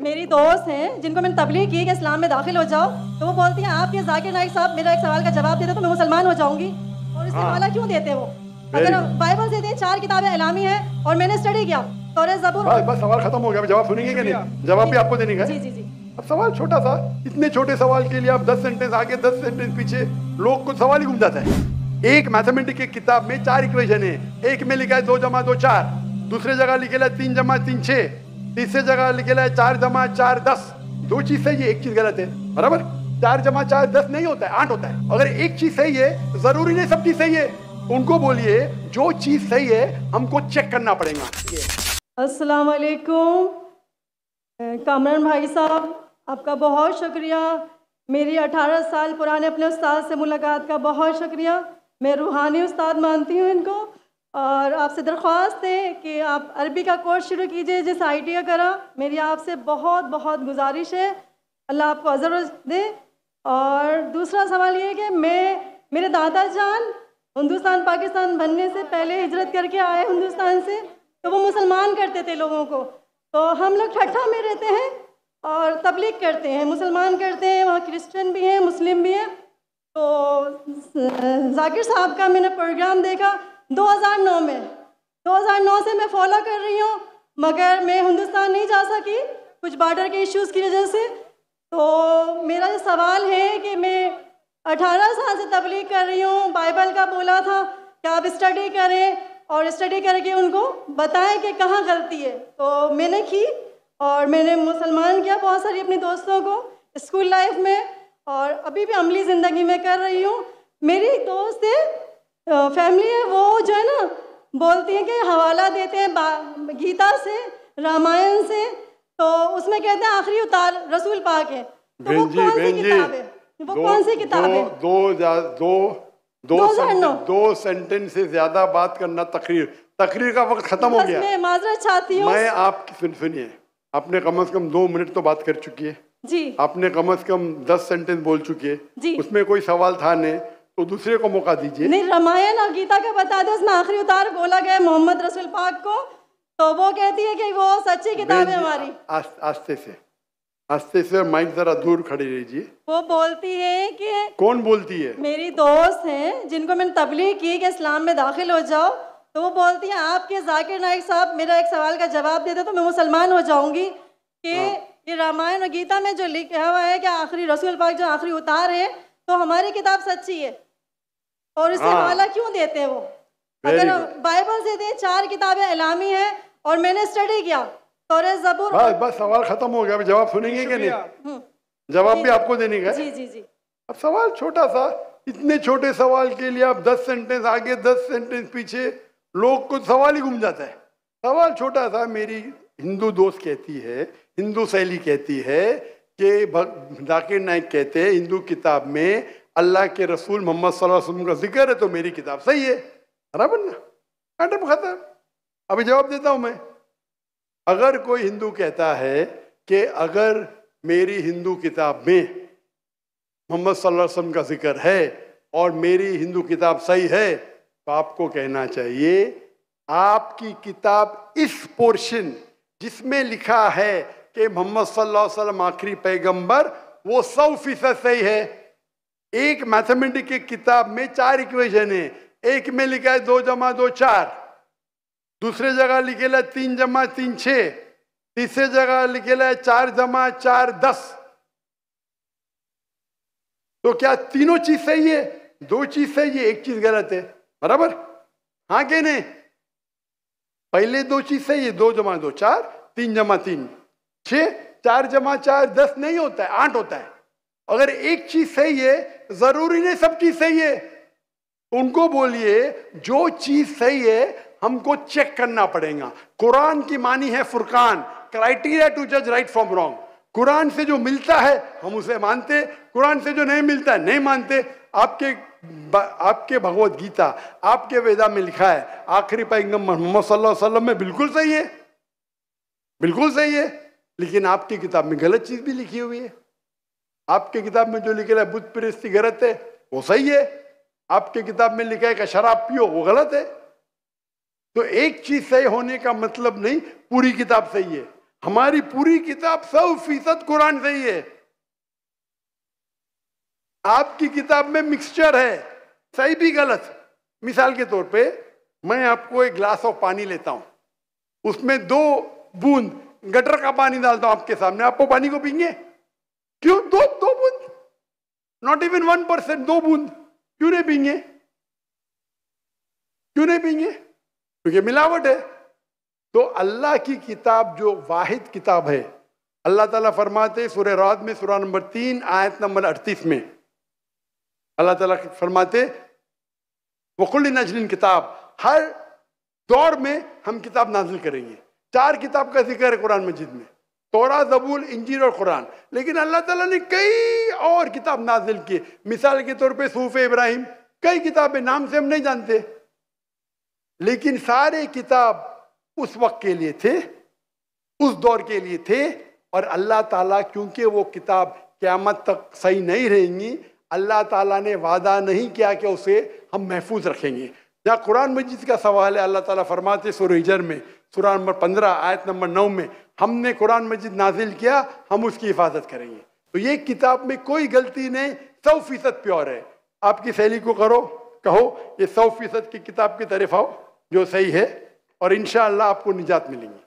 मेरी दोस्त हैं जिनको मैंने तबलीग की कि इस्लाम में दाखिल हो जाओ तो वो बोलती हैं ये जाकिर नाइक साहब मेरा एक सवाल का जवाब देते तो मैं मुसलमान हो जाऊंगी और इससे हाँ। माला क्यों देते वो अगर बाइबल देते हैं चार किताबें इलामी है और मैंने स्टडी किया तो बस सवाल खत्म हो गया जवाब सुनेंगे कि नहीं जवाब भी आपको देने का जी जी अब सवाल छोटा सा इतने छोटे सवाल के लिए आप दस सेंटेंस आगे सेंटेंस पीछे लोग को सवाल ही घूम जाता है एक मैथमेटिक की किताब में चार इक्वेशन है एक में लिखा है दो जमा दो चार दूसरे जगह लिखेला तीन जमा तीन छे तीसरे जगह लिखेला है चार जमा चार दस दो चीज सही है एक चीज गलत है बराबर चार जमा चार दस नहीं होता है आठ होता है अगर एक चीज सही है तो जरूरी नहीं सब चीज सही है उनको बोलिए जो चीज सही है हमको चेक करना पड़ेगा अस्सलाम वालेकुम कामरान भाई साहब आपका बहुत शुक्रिया मेरी 18 साल पुराने अपने उस्ताद से मुलाकात का बहुत शुक्रिया मैं रूहानी उस्ताद मानती हूँ इनको और आपसे दरख्वास्त है कि आप अरबी का कोर्स शुरू कीजिए जिस आई टी करा मेरी आपसे बहुत बहुत गुजारिश है अल्लाह आपको अजर दे और दूसरा सवाल ये है कि मैं मेरे दादा जान हिंदुस्तान पाकिस्तान बनने से पहले हिजरत करके आए हिंदुस्तान से तो वो मुसलमान करते थे लोगों को तो हम लोग ठट्ठा में रहते हैं और तबलीग करते हैं मुसलमान करते हैं वहाँ क्रिश्चियन भी हैं मुस्लिम भी हैं तो जाकिर साहब का मैंने प्रोग्राम देखा 2009 में 2009 से मैं फॉलो कर रही हूँ मगर मैं हिंदुस्तान नहीं जा सकी कुछ बार्डर के इश्यूज की वजह से तो मेरा जो सवाल है कि मैं 18 साल से तबलीग कर रही हूँ बाइबल का बोला था कि आप स्टडी करें और स्टडी करके उनको बताएं कि कहाँ गलती है तो मैंने की और मैंने मुसलमान किया बहुत सारी अपने दोस्तों को स्कूल लाइफ में और अभी भी अमली ज़िंदगी में कर रही हूँ मेरी दोस्त है फैमिली तो है वो जो है ना बोलती है कि हवाला देते हैं गीता से रामायण से तो उसमें कहते हैं आखिरी उतार रसूल पाक है तो वो कौन सी किताब है वो कौन सी किताब है दो दो दो दो सेंटेंस से ज्यादा बात करना तकरीर तकरीर का वक्त खत्म हो गया मैं माजरत चाहती हूँ मैं आपकी सुन सुनिए आपने कम से कम दो मिनट तो बात कर चुकी है जी आपने कम से कम दस सेंटेंस बोल चुकी है जी उसमें कोई सवाल था नहीं तो दूसरे को मौका दीजिए नहीं रामायण और गीता का बता दो उसमें आखिरी उतार बोला गया मोहम्मद रसूल पाक को तो वो कहती है कि वो सच्ची किताब है हमारी आस्ते से आस्ते से माइक जरा दूर खड़ी रहिए वो बोलती है कि कौन बोलती है मेरी दोस्त है जिनको मैंने तबलीग की कि इस्लाम में दाखिल हो जाओ तो वो बोलती है आपके जाकिर नायक साहब मेरा एक सवाल का जवाब दे दो तो मैं मुसलमान हो जाऊंगी कि हाँ। ये रामायण और गीता में जो लिखा हुआ है कि आखिरी रसूल पाक जो आखिरी उतार है तो हमारी किताब सच्ची है और इसे हाँ। हवाला क्यों देते हैं वो अगर बाइबल से दें चार किताबें इलामी हैं और मैंने स्टडी किया तो जबूर बस हाँ, बस सवाल खत्म हो गया जवाब सुनेंगे कि नहीं हम्म। जवाब भी आपको देने का जी जी जी अब सवाल छोटा सा इतने छोटे सवाल के लिए आप दस सेंटेंस आगे दस सेंटेंस पीछे लोग को सवाल ही घूम जाता है सवाल छोटा सा मेरी हिंदू दोस्त कहती है हिंदू सहेली कहती है कि जाकिर नाइक कहते हैं हिंदू किताब में अल्लाह के रसूल मोहम्मद वसल्लम का जिक्र है तो मेरी किताब सही है बराबर ना आइटम खत्म अभी जवाब देता हूँ मैं अगर कोई हिंदू कहता है कि अगर मेरी हिंदू किताब में मोहम्मद वसल्लम का जिक्र है और मेरी हिंदू किताब सही है तो आपको कहना चाहिए आपकी किताब इस पोर्शन जिसमें लिखा है कि मोहम्मद सल्लम आखिरी पैगंबर वो सौ फीसद सही है एक मैथमेटिक की किताब में चार इक्वेशन है एक में लिखा है दो जमा दो चार दूसरे जगह लिखे ला तीन जमा तीन छ तीसरे जगह लिखे ला चार जमा चार दस तो क्या तीनों चीज सही है दो चीज सही है एक चीज गलत है बराबर हाँ के नहीं पहले दो चीज सही है दो जमा दो चार तीन जमा तीन छ चार जमा चार दस नहीं होता है आठ होता है अगर एक चीज सही है जरूरी नहीं सब चीज सही है उनको बोलिए जो चीज सही है हमको चेक करना पड़ेगा कुरान की मानी है फुरकान क्राइटेरिया टू जज राइट फ्रॉम रॉन्ग कुरान से जो मिलता है हम उसे मानते कुरान से जो नहीं मिलता है नहीं मानते आपके आपके भगवत गीता आपके वेदा में लिखा है आखिरी पैगम मोहम्मद सल्लल्लाहु अलैहि वसल्लम में बिल्कुल सही है बिल्कुल सही है लेकिन आपकी किताब में गलत चीज भी लिखी हुई है आपकी किताब में जो लिखे बुद्ध प्रस्ती गलत है वो सही है आपकी किताब में लिखा है कि शराब पियो वो गलत है तो एक चीज सही होने का मतलब नहीं पूरी किताब सही है हमारी पूरी किताब सौ फीसद कुरान सही है आपकी किताब में मिक्सचर है सही भी गलत मिसाल के तौर पे मैं आपको एक ग्लास ऑफ पानी लेता हूं उसमें दो बूंद गटर का पानी डालता हूं आपके सामने आपको पानी को पीएंगे क्यों दो दो बूंद नॉट इवन वन परसेंट दो बूंद क्यों नहीं पीएंगे क्यों नहीं पीएंगे क्योंकि मिलावट है तो अल्लाह की किताब जो वाहिद किताब है अल्लाह ताला फरमाते सूर्य रात में सूर्य नंबर तीन आयत नंबर अड़तीस में अल्लाह ताला फरमाते वकुल नजलिन किताब हर दौर में हम किताब नाजिल करेंगे चार किताब का जिक्र है कुरान मजिद में तोरा जबूल इंजीर और कुरान लेकिन अल्लाह ताला ने कई और किताब नाजिल की मिसाल के तौर पे सूफ इब्राहिम कई किताबें नाम से हम नहीं जानते लेकिन सारे किताब उस वक्त के लिए थे उस दौर के लिए थे और अल्लाह ताला क्योंकि वो किताब क़्यामत तक सही नहीं रहेंगी अल्लाह ताला ने वादा नहीं किया कि उसे हम महफूज रखेंगे जहाँ कुरान मजिद का सवाल है अल्लाह ताला फरमाते सुरजर में सुरान नंबर पंद्रह आयत नंबर नौ में हमने कुरान मजिद नाजिल किया हम उसकी हिफाजत करेंगे तो ये किताब में कोई गलती नहीं सौ फीसद प्योर है आपकी सहेली को करो कहो ये सौ फीसद की किताब की तरफ आओ जो सही है और इन आपको निजात मिलेंगी